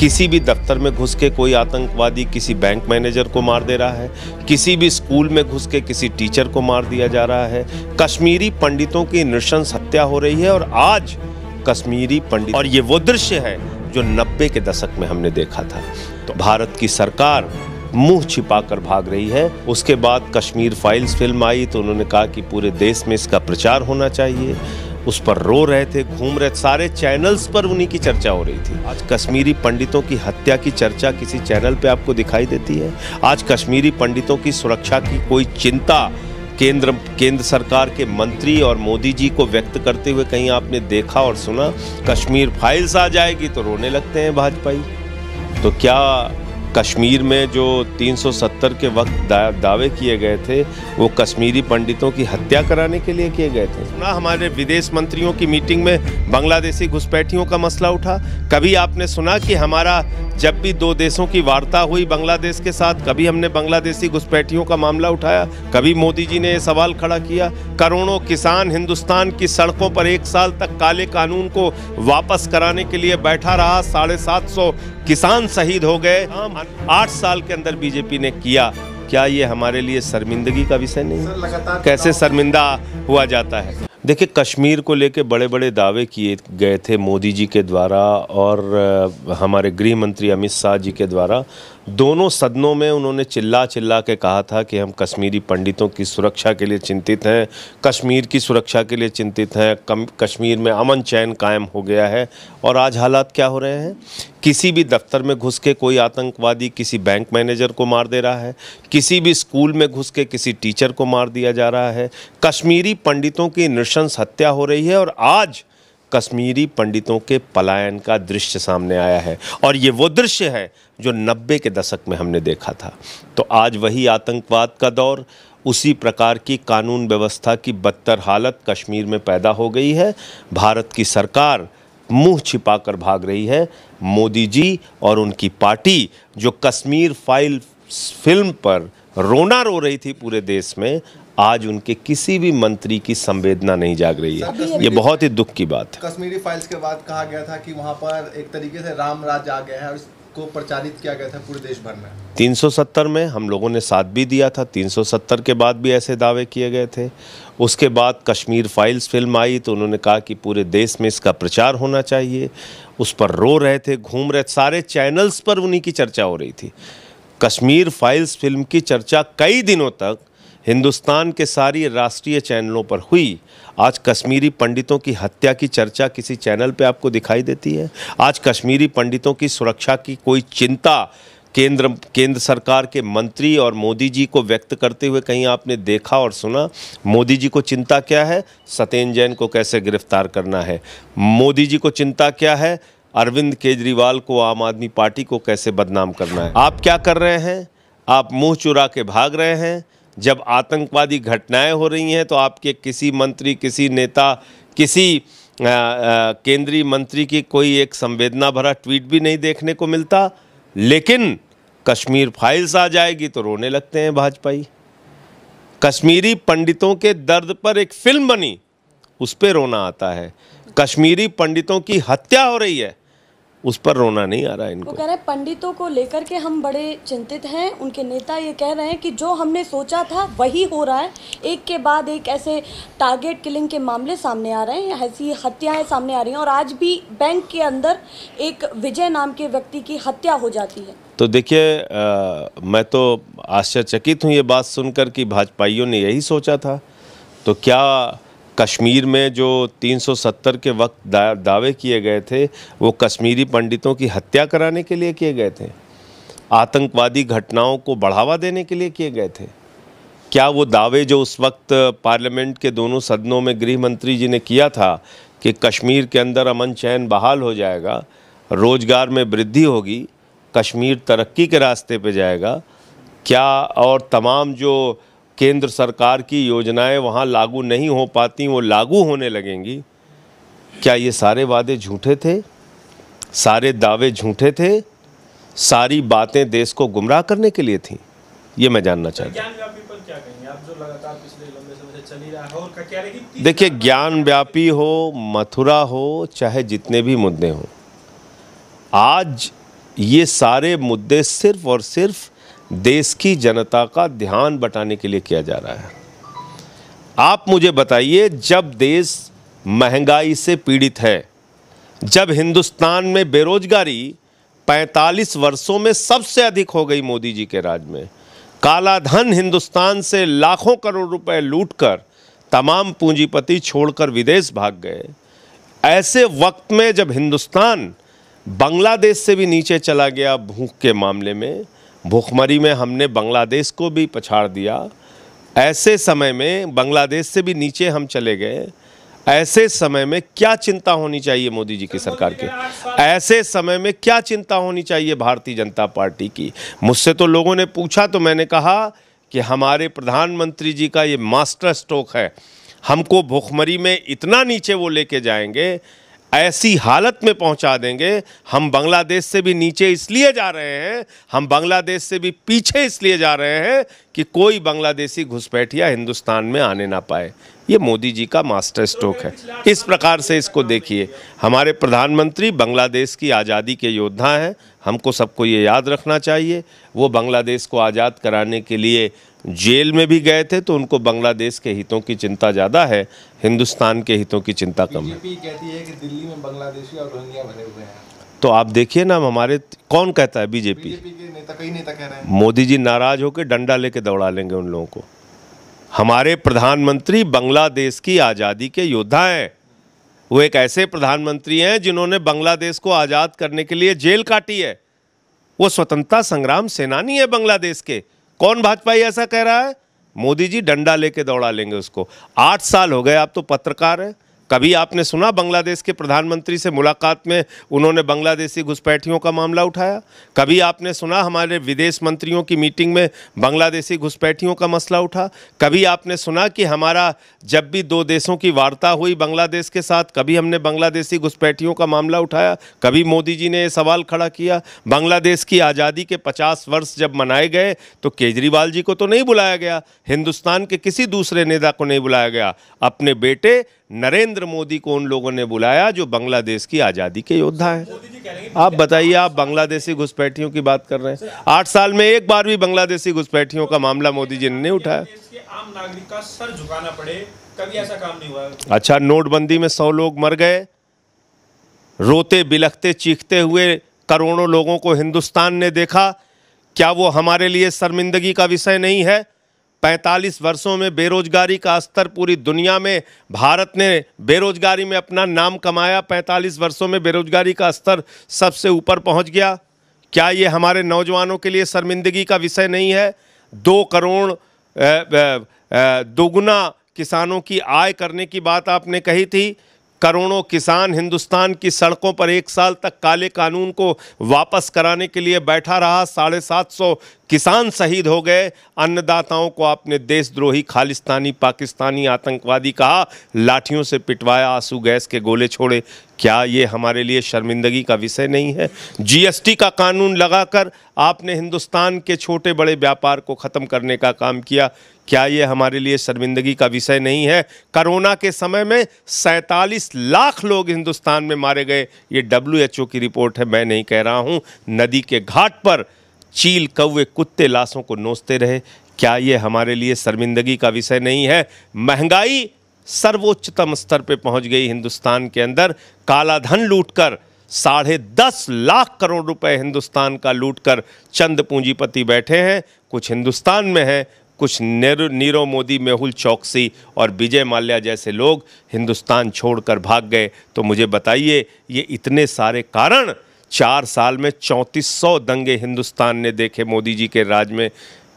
किसी भी दफ्तर में घुस के कोई आतंकवादी किसी बैंक मैनेजर को मार दे रहा है किसी भी स्कूल में घुस के किसी टीचर को मार दिया जा रहा है कश्मीरी पंडितों की नृशंस हत्या हो रही है और आज कश्मीरी पंडित और ये वो दृश्य है जो नब्बे के दशक में हमने देखा था तो भारत की सरकार मुंह छिपा कर भाग रही है उसके बाद कश्मीर फाइल्स फिल्म आई तो उन्होंने कहा कि पूरे देश में इसका प्रचार होना चाहिए उस पर रो रहे थे घूम रहे सारे चैनल्स पर उन्हीं की चर्चा हो रही थी आज कश्मीरी पंडितों की हत्या की चर्चा किसी चैनल पे आपको दिखाई देती है आज कश्मीरी पंडितों की सुरक्षा की कोई चिंता केंद्र केंद्र सरकार के मंत्री और मोदी जी को व्यक्त करते हुए कहीं आपने देखा और सुना कश्मीर फाइल्स आ जाएगी तो रोने लगते हैं भाजपाई तो क्या कश्मीर में जो 370 के वक्त दा, दावे किए गए थे वो कश्मीरी पंडितों की हत्या कराने के लिए किए गए थे सुना हमारे विदेश मंत्रियों की मीटिंग में बांग्लादेशी घुसपैठियों का मसला उठा कभी आपने सुना कि हमारा जब भी दो देशों की वार्ता हुई बांग्लादेश के साथ कभी हमने बांग्लादेशी घुसपैठियों का मामला उठाया कभी मोदी जी ने यह सवाल खड़ा किया करोड़ों किसान हिंदुस्तान की सड़कों पर एक साल तक काले कानून को वापस कराने के लिए बैठा रहा साढ़े सात सौ किसान शहीद हो गए आठ साल के अंदर बीजेपी ने किया क्या ये हमारे लिए शर्मिंदगी का विषय नहीं कैसे शर्मिंदा हुआ जाता है देखिए कश्मीर को लेके बड़े बड़े दावे किए गए थे मोदी जी के द्वारा और हमारे गृह मंत्री अमित शाह जी के द्वारा दोनों सदनों में उन्होंने चिल्ला चिल्ला के कहा था कि हम कश्मीरी पंडितों की सुरक्षा के लिए चिंतित हैं कश्मीर की सुरक्षा के लिए चिंतित हैं कश्मीर में अमन चैन कायम हो गया है और आज हालात क्या हो रहे हैं किसी भी दफ्तर में घुस के कोई आतंकवादी किसी बैंक मैनेजर को मार दे रहा है किसी भी स्कूल में घुस के किसी टीचर को मार दिया जा रहा है कश्मीरी पंडितों की नृशंस हत्या हो रही है और आज कश्मीरी पंडितों के पलायन का दृश्य सामने आया है और ये वो दृश्य है जो नब्बे के दशक में हमने देखा था तो आज वही आतंकवाद का दौर उसी प्रकार की कानून व्यवस्था की बदतर हालत कश्मीर में पैदा हो गई है भारत की सरकार मुंह छिपाकर भाग रही है मोदी जी और उनकी पार्टी जो कश्मीर फाइल फिल्म पर रोना रो रही थी पूरे देश में आज उनके किसी भी मंत्री की संवेदना नहीं जाग रही है ये बहुत ही दुख की बात है कश्मीरी फाइल्स के बाद कहा गया था कि वहाँ पर एक तरीके से राम राज आ गया है और इसको प्रचारित किया गया था पूरे देश भर में 370 में हम लोगों ने साथ भी दिया था 370 के बाद भी ऐसे दावे किए गए थे उसके बाद कश्मीर फाइल्स फिल्म आई तो उन्होंने कहा कि पूरे देश में इसका प्रचार होना चाहिए उस पर रो रहे थे घूम रहे सारे चैनल्स पर उन्हीं की चर्चा हो रही थी कश्मीर फाइल्स फिल्म की चर्चा कई दिनों तक हिंदुस्तान के सारी राष्ट्रीय चैनलों पर हुई आज कश्मीरी पंडितों की हत्या की चर्चा किसी चैनल पे आपको दिखाई देती है आज कश्मीरी पंडितों की सुरक्षा की कोई चिंता केंद्र केंद्र सरकार के मंत्री और मोदी जी को व्यक्त करते हुए कहीं आपने देखा और सुना मोदी जी को चिंता क्या है सत्येंद्र जैन को कैसे गिरफ्तार करना है मोदी जी को चिंता क्या है अरविंद केजरीवाल को आम आदमी पार्टी को कैसे बदनाम करना है आप क्या कर रहे हैं आप मुंह चुरा के भाग रहे हैं जब आतंकवादी घटनाएं हो रही हैं तो आपके किसी मंत्री किसी नेता किसी केंद्रीय मंत्री की कोई एक संवेदना भरा ट्वीट भी नहीं देखने को मिलता लेकिन कश्मीर फाइल्स आ जाएगी तो रोने लगते हैं भाजपाई कश्मीरी पंडितों के दर्द पर एक फिल्म बनी उस पर रोना आता है कश्मीरी पंडितों की हत्या हो रही है उस पर रोना नहीं आ रहा इनको वो कह रहे पंडितों को लेकर के हम बड़े चिंतित हैं उनके नेता ये कह रहे हैं कि जो हमने सोचा था वही हो रहा है एक के बाद एक ऐसे टारगेट किलिंग के मामले सामने आ रहे हैं ऐसी हत्याएं सामने आ रही हैं और आज भी बैंक के अंदर एक विजय नाम के व्यक्ति की हत्या हो जाती है तो देखिए मैं तो आश्चर्यचकित हूँ ये बात सुनकर कि भाजपाइयों ने यही सोचा था तो क्या कश्मीर में जो 370 के वक्त दा, दावे किए गए थे वो कश्मीरी पंडितों की हत्या कराने के लिए किए गए थे आतंकवादी घटनाओं को बढ़ावा देने के लिए किए गए थे क्या वो दावे जो उस वक्त पार्लियामेंट के दोनों सदनों में गृह मंत्री जी ने किया था कि कश्मीर के अंदर अमन चैन बहाल हो जाएगा रोज़गार में वृद्धि होगी कश्मीर तरक्की के रास्ते पे जाएगा क्या और तमाम जो केंद्र सरकार की योजनाएं वहाँ लागू नहीं हो पाती वो लागू होने लगेंगी क्या ये सारे वादे झूठे थे सारे दावे झूठे थे सारी बातें देश को गुमराह करने के लिए थी ये मैं जानना चाहता हूँ देखिए ज्ञान व्यापी हो मथुरा हो चाहे जितने भी मुद्दे हों आज ये सारे मुद्दे सिर्फ और सिर्फ देश की जनता का ध्यान बटाने के लिए किया जा रहा है आप मुझे बताइए जब देश महंगाई से पीड़ित है जब हिंदुस्तान में बेरोजगारी 45 वर्षों में सबसे अधिक हो गई मोदी जी के राज में काला धन हिंदुस्तान से लाखों करोड़ रुपए लूटकर तमाम पूंजीपति छोड़कर विदेश भाग गए ऐसे वक्त में जब हिंदुस्तान बांग्लादेश से भी नीचे चला गया भूख के मामले में भूखमरी में हमने बांग्लादेश को भी पछाड़ दिया ऐसे समय में बांग्लादेश से भी नीचे हम चले गए ऐसे समय में क्या चिंता होनी चाहिए मोदी जी की सरकार के ऐसे समय में क्या चिंता होनी चाहिए भारतीय जनता पार्टी की मुझसे तो लोगों ने पूछा तो मैंने कहा कि हमारे प्रधानमंत्री जी का ये मास्टर स्ट्रोक है हमको भूखमरी में इतना नीचे वो लेके जाएंगे ऐसी हालत में पहुंचा देंगे हम बांग्लादेश से भी नीचे इसलिए जा रहे हैं हम बांग्लादेश से भी पीछे इसलिए जा रहे हैं कि कोई बांग्लादेशी घुसपैठिया हिंदुस्तान में आने ना पाए ये मोदी जी का मास्टर स्ट्रोक है इस प्रकार से इसको देखिए हमारे प्रधानमंत्री बांग्लादेश की आज़ादी के योद्धा हैं हमको सबको ये याद रखना चाहिए वो बांग्लादेश को आज़ाद कराने के लिए जेल में भी गए थे तो उनको बांग्लादेश के हितों की चिंता ज़्यादा है हिंदुस्तान के हितों की चिंता कम है कहती है कि दिल्ली में बांग्लादेशी और रोहिंग्या भरे हुए हैं तो आप देखिए ना हमारे कौन कहता है बीजेपी, मोदी जी नाराज होकर डंडा लेके दौड़ा लेंगे उन लोगों को हमारे प्रधानमंत्री बांग्लादेश की आज़ादी के योद्धा हैं वो एक ऐसे प्रधानमंत्री हैं जिन्होंने बांग्लादेश को आज़ाद करने के लिए जेल काटी है वो स्वतंत्रता संग्राम सेनानी है बांग्लादेश के कौन भाजपाई ऐसा कह रहा है मोदी जी डंडा लेके दौड़ा लेंगे उसको आठ साल हो गए आप तो पत्रकार हैं कभी आपने सुना बांग्लादेश के प्रधानमंत्री से मुलाकात में उन्होंने बांग्लादेशी घुसपैठियों का मामला उठाया कभी आपने सुना हमारे विदेश मंत्रियों की मीटिंग में बांग्लादेशी घुसपैठियों का मसला उठा कभी आपने सुना कि हमारा जब भी दो देशों की वार्ता हुई बांग्लादेश के साथ कभी हमने बांग्लादेशी घुसपैठियों का मामला उठाया कभी मोदी जी ने ये सवाल खड़ा किया बांग्लादेश की आज़ादी के पचास वर्ष जब मनाए गए तो केजरीवाल जी को तो नहीं बुलाया गया हिंदुस्तान के किसी दूसरे नेता को नहीं बुलाया गया अपने बेटे नरेंद्र मोदी को उन लोगों ने बुलाया जो बांग्लादेश की आज़ादी के योद्धा हैं आप बताइए आप बांग्लादेशी घुसपैठियों की बात कर रहे हैं आठ साल में एक बार भी बांग्लादेशी घुसपैठियों का मामला मोदी जी ने नहीं उठाया आम नागरिक का सर झुकाना पड़े कभी ऐसा काम नहीं हुआ अच्छा नोटबंदी में सौ लोग मर गए रोते बिलखते चीखते हुए करोड़ों लोगों को हिंदुस्तान ने देखा क्या वो हमारे लिए शर्मिंदगी का विषय नहीं है 45 वर्षों में बेरोजगारी का स्तर पूरी दुनिया में भारत ने बेरोजगारी में अपना नाम कमाया 45 वर्षों में बेरोजगारी का स्तर सबसे ऊपर पहुंच गया क्या ये हमारे नौजवानों के लिए शर्मिंदगी का विषय नहीं है दो करोड़ दोगुना किसानों की आय करने की बात आपने कही थी करोड़ों किसान हिंदुस्तान की सड़कों पर एक साल तक काले कानून को वापस कराने के लिए बैठा रहा साढ़े सात सौ किसान शहीद हो गए अन्नदाताओं को आपने देशद्रोही खालिस्तानी पाकिस्तानी आतंकवादी कहा लाठियों से पिटवाया आंसू गैस के गोले छोड़े क्या ये हमारे लिए शर्मिंदगी का विषय नहीं है जीएसटी का कानून लगाकर आपने हिंदुस्तान के छोटे बड़े व्यापार को ख़त्म करने का काम किया क्या ये हमारे लिए शर्मिंदगी का विषय नहीं है कोरोना के समय में सैंतालीस लाख लोग हिंदुस्तान में मारे गए ये डब्ल्यू की रिपोर्ट है मैं नहीं कह रहा हूँ नदी के घाट पर चील कौवे कुत्ते लाशों को नोचते रहे क्या ये हमारे लिए शर्मिंदगी का विषय नहीं है महंगाई सर्वोच्चतम स्तर पर पहुंच गई हिंदुस्तान के अंदर काला धन लूट कर साढ़े दस लाख करोड़ रुपए हिंदुस्तान का लूटकर चंद पूंजीपति बैठे हैं कुछ हिंदुस्तान में हैं कुछ नेहरू नीरव मोदी मेहुल चौकसी और विजय माल्या जैसे लोग हिंदुस्तान छोड़कर भाग गए तो मुझे बताइए ये इतने सारे कारण चार साल में चौंतीस सौ दंगे हिंदुस्तान ने देखे मोदी जी के राज में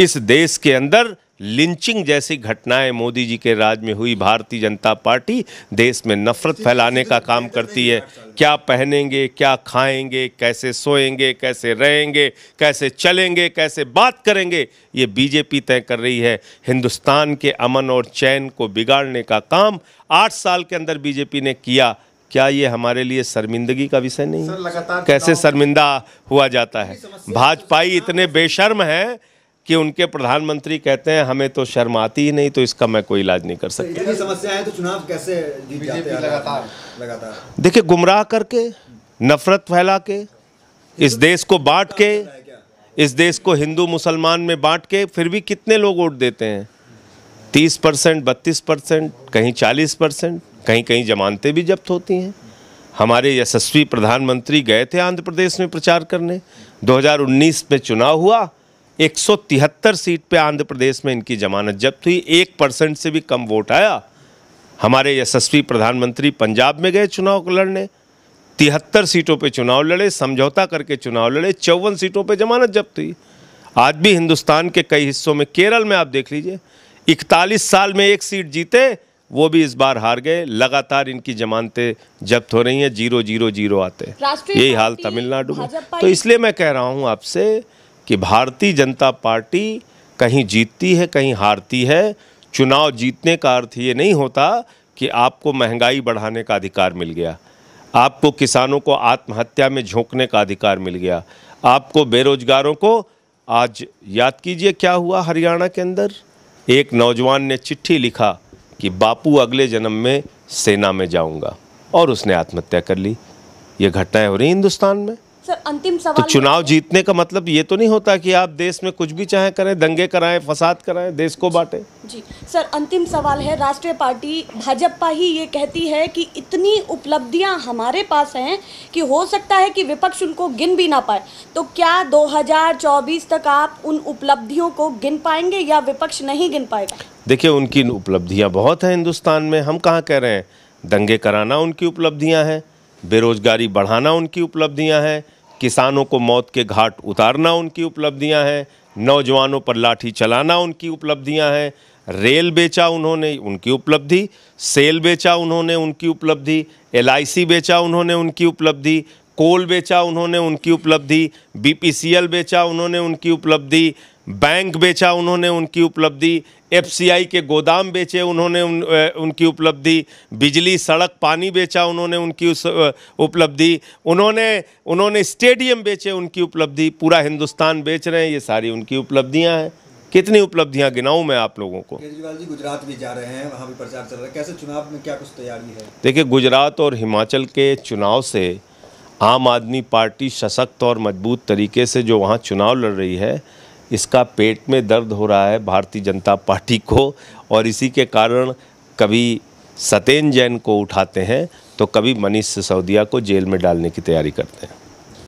इस देश के अंदर लिंचिंग जैसी घटनाएं मोदी जी के राज में हुई भारतीय जनता पार्टी देश में नफरत फैलाने का काम करती है क्या पहनेंगे क्या खाएंगे कैसे सोएंगे कैसे रहेंगे कैसे चलेंगे कैसे बात करेंगे ये बीजेपी तय कर रही है हिंदुस्तान के अमन और चैन को बिगाड़ने का काम आठ साल के अंदर बीजेपी ने किया क्या ये हमारे लिए शर्मिंदगी का विषय नहीं है कैसे शर्मिंदा हुआ जाता है भाजपाई इतने बेशर्म हैं कि उनके प्रधानमंत्री कहते हैं हमें तो शर्म आती ही नहीं तो इसका मैं कोई इलाज नहीं कर तो सकता इतनी समस्या है तो चुनाव कैसे जीत जाते हैं लगातार लगातार देखिए गुमराह करके नफरत फैला के इस देश को बांट के इस देश को हिंदू मुसलमान में बांट के फिर भी कितने लोग वोट देते हैं तीस परसेंट बत्तीस परसेंट कहीं चालीस परसेंट कहीं कहीं जमानतें भी जब्त होती हैं हमारे यशस्वी प्रधानमंत्री गए थे आंध्र प्रदेश में प्रचार करने 2019 में चुनाव हुआ 173 सीट पे आंध्र प्रदेश में इनकी जमानत जब्त हुई एक परसेंट से भी कम वोट आया हमारे यशस्वी प्रधानमंत्री पंजाब में गए चुनाव लड़ने तिहत्तर सीटों पे चुनाव लड़े समझौता करके चुनाव लड़े चौवन सीटों पे जमानत जब्त हुई आज भी हिंदुस्तान के कई हिस्सों में केरल में आप देख लीजिए इकतालीस साल में एक सीट जीते वो भी इस बार हार गए लगातार इनकी जमानतें जब्त हो रही हैं जीरो जीरो जीरो आते यही हाल तमिलनाडु में तो इसलिए मैं कह रहा हूँ आपसे कि भारतीय जनता पार्टी कहीं जीतती है कहीं हारती है चुनाव जीतने का अर्थ ये नहीं होता कि आपको महंगाई बढ़ाने का अधिकार मिल गया आपको किसानों को आत्महत्या में झोंकने का अधिकार मिल गया आपको बेरोजगारों को आज याद कीजिए क्या हुआ हरियाणा के अंदर एक नौजवान ने चिट्ठी लिखा कि बापू अगले जन्म में सेना में जाऊंगा और उसने आत्महत्या कर ली ये घटनाएं हो रही हिंदुस्तान में सर अंतिम सवाल तो चुनाव जीतने का मतलब ये तो नहीं होता कि आप देश में कुछ भी चाहे करें दंगे कराएं फसाद कराएं देश को बांटें जी सर अंतिम सवाल है राष्ट्रीय पार्टी भाजपा ही ये कहती है कि इतनी उपलब्धियां हमारे पास हैं कि हो सकता है कि विपक्ष उनको गिन भी ना पाए तो क्या 2024 तक आप उन उपलब्धियों को गिन पाएंगे या विपक्ष नहीं गिन पाएगा देखिए उनकी उपलब्धियाँ बहुत हैं हिंदुस्तान में हम कहाँ कह रहे हैं दंगे कराना उनकी उपलब्धियाँ हैं बेरोजगारी बढ़ाना उनकी उपलब्धियां हैं किसानों को मौत के घाट उतारना उनकी उपलब्धियां हैं नौजवानों पर लाठी चलाना उनकी उपलब्धियां हैं रेल बेचा उन्होंने उनकी उपलब्धि सेल बेचा उन्होंने उनकी उपलब्धि एल बेचा उन्होंने उनकी उपलब्धि कोल बेचा उन्होंने उनकी उपलब्धि बी बेचा उन्होंने उनकी उपलब्धि बैंक बेचा उन्होंने उनकी उपलब्धि एफसीआई के गोदाम बेचे उन्होंने उन, उनकी उपलब्धि बिजली सड़क पानी बेचा उन्होंने उनकी उस उपलब्धि उन्होंने उन्होंने स्टेडियम बेचे उनकी उपलब्धि पूरा हिंदुस्तान बेच रहे हैं ये सारी उनकी उपलब्धियां हैं कितनी उपलब्धियां गिनाऊं मैं आप लोगों को केजरीवाल जी गुजरात भी जा रहे हैं वहाँ भी प्रचार चल रहा है कैसे चुनाव में क्या कुछ तैयारी है देखिए गुजरात और हिमाचल के चुनाव से आम आदमी पार्टी सशक्त और मजबूत तरीके से जो वहाँ चुनाव लड़ रही है इसका पेट में दर्द हो रहा है भारतीय जनता पार्टी को और इसी के कारण कभी सतेन जैन को उठाते हैं तो कभी मनीष सिसोदिया को जेल में डालने की तैयारी करते हैं